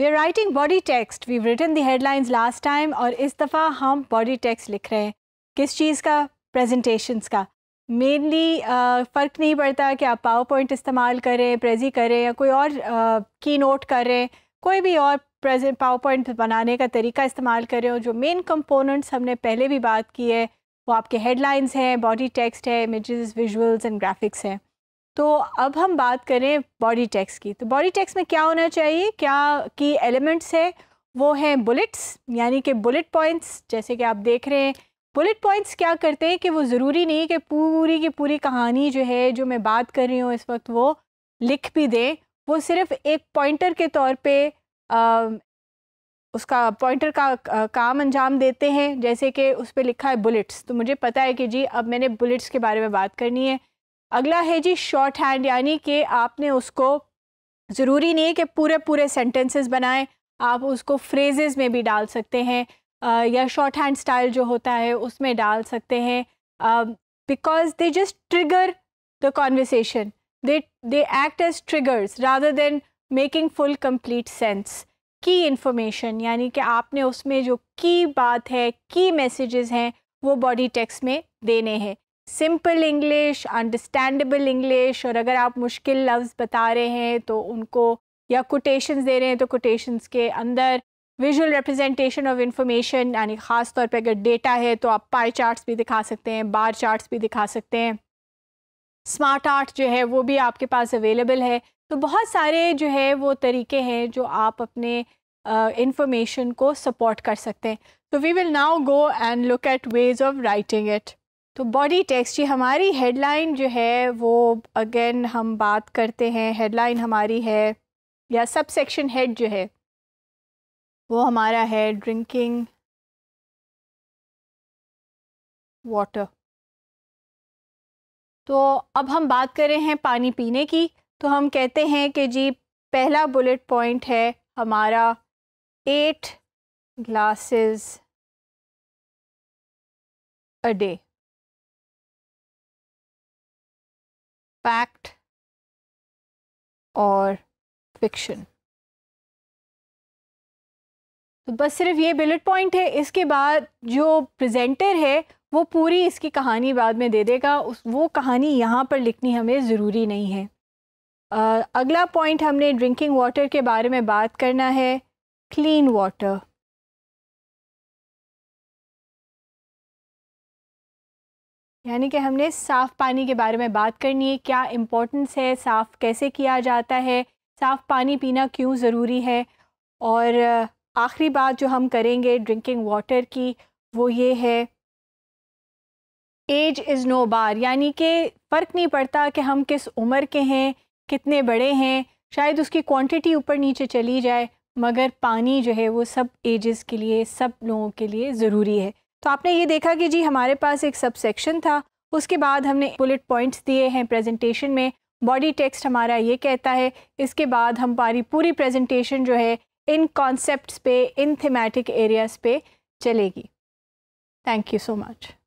we are writing body text we written the headlines last time और इस दफ़ा हम बॉडी टेक्स्ट लिख रहे हैं किस चीज़ का प्रेजेंटेशंस का मेनली फ़र्क नहीं पड़ता कि आप पावर पॉइंट इस्तेमाल करें प्रेजी करें या कोई और की नोट करें कोई भी और प्रेजेंट पावर पॉइंट बनाने का तरीका इस्तेमाल करें और जो मेन कंपोनेंट्स हमने पहले भी बात की है वो आपके हेडलाइंस हैं बॉडी टेक्स्ट है इमेजेस विजुअल्स एंड ग्राफिक्स हैं तो अब हम बात करें बॉडी टैक्स की तो बॉडी टैक्स में क्या होना चाहिए क्या की एलिमेंट्स है वो हैं बुलेट्स यानी कि बुलेट पॉइंट्स जैसे कि आप देख रहे हैं बुलेट पॉइंट्स क्या करते हैं कि वो ज़रूरी नहीं कि पूरी की पूरी कहानी जो है जो मैं बात कर रही हूँ इस वक्त वो लिख भी दें वो सिर्फ एक पॉइंटर के तौर पे आ, उसका पॉइंटर का आ, काम अंजाम देते हैं जैसे कि उस पर लिखा है बुलेट्स तो मुझे पता है कि जी अब मैंने बुलेट्स के बारे में बात करनी है अगला है जी शॉर्ट हैंड यानी कि आपने उसको ज़रूरी नहीं है कि पूरे पूरे सेंटेंसेस बनाएं आप उसको फ्रेजेस में भी डाल सकते हैं आ, या शॉर्ट हैंड स्टाइल जो होता है उसमें डाल सकते हैं because they just trigger the conversation they they act as triggers rather than making full complete sense की इन्फॉर्मेशन यानी कि आपने उसमें जो की बात है की मैसेजेस हैं वो बॉडी टेक्स्ट में देने हैं सिंपल इंग्लिश अंडरस्टैंडेबल इंग्लिश और अगर आप मुश्किल लफ्ज़ बता रहे हैं तो उनको या कोटेशंस दे रहे हैं तो कोटेशंस के अंदर विजुअल रिप्रेजेंटेशन ऑफ इंफॉर्मेशन यानी ख़ास तौर पे अगर डेटा है तो आप पाई चार्ट्स भी दिखा सकते हैं बार चार्ट्स भी दिखा सकते हैं स्मार्ट आर्ट जो है वो भी आपके पास अवेलेबल है तो बहुत सारे जो है वो तरीके हैं जो आप अपने इंफॉर्मेशन uh, को सपोर्ट कर सकते हैं तो we will now go and look at ways of writing it तो बॉडी टेक्स्ट ये हमारी हेडलाइन जो है वो अगेन हम बात करते हैं हेडलाइन हमारी है या सब सेक्शन हेड जो है वो हमारा है ड्रिंकिंग वाटर तो अब हम बात कर रहे हैं पानी पीने की तो हम कहते हैं कि जी पहला बुलेट पॉइंट है हमारा eight glasses a day fact और फिक्शन तो बस सिर्फ ये बुलेट पॉइंट है इसके बाद जो प्रेजेंटर है वो पूरी इसकी कहानी बाद में दे देगा उस वो कहानी यहाँ पर लिखनी हमें ज़रूरी नहीं है आ, अगला पॉइंट हमने ड्रिंकिंग वाटर के बारे में बात करना है क्लीन वाटर यानी कि हमने साफ़ पानी के बारे में बात करनी है क्या इम्पोर्टेंस है साफ़ कैसे किया जाता है साफ़ पानी पीना क्यों ज़रूरी है और आखिरी बात जो हम करेंगे ड्रिंकिंग वाटर की वो ये है एज इज़ नो बार यानी कि फ़र्क नहीं पड़ता कि हम किस उम्र के हैं कितने बड़े हैं शायद उसकी क्वांटिटी ऊपर नीचे चली जाए मगर पानी जो है वो सब एजेस के लिए सब लोगों के लिए ज़रूरी है तो आपने ये देखा कि जी हमारे पास एक सब सेक्शन था उसके बाद हमने बुलेट पॉइंट्स दिए हैं प्रेजेंटेशन में बॉडी टेक्स्ट हमारा ये कहता है इसके बाद हम पारी पूरी प्रेजेंटेशन जो है इन कॉन्सेप्ट्स पे इन थीमेटिक एरियाज़ पे चलेगी थैंक यू सो मच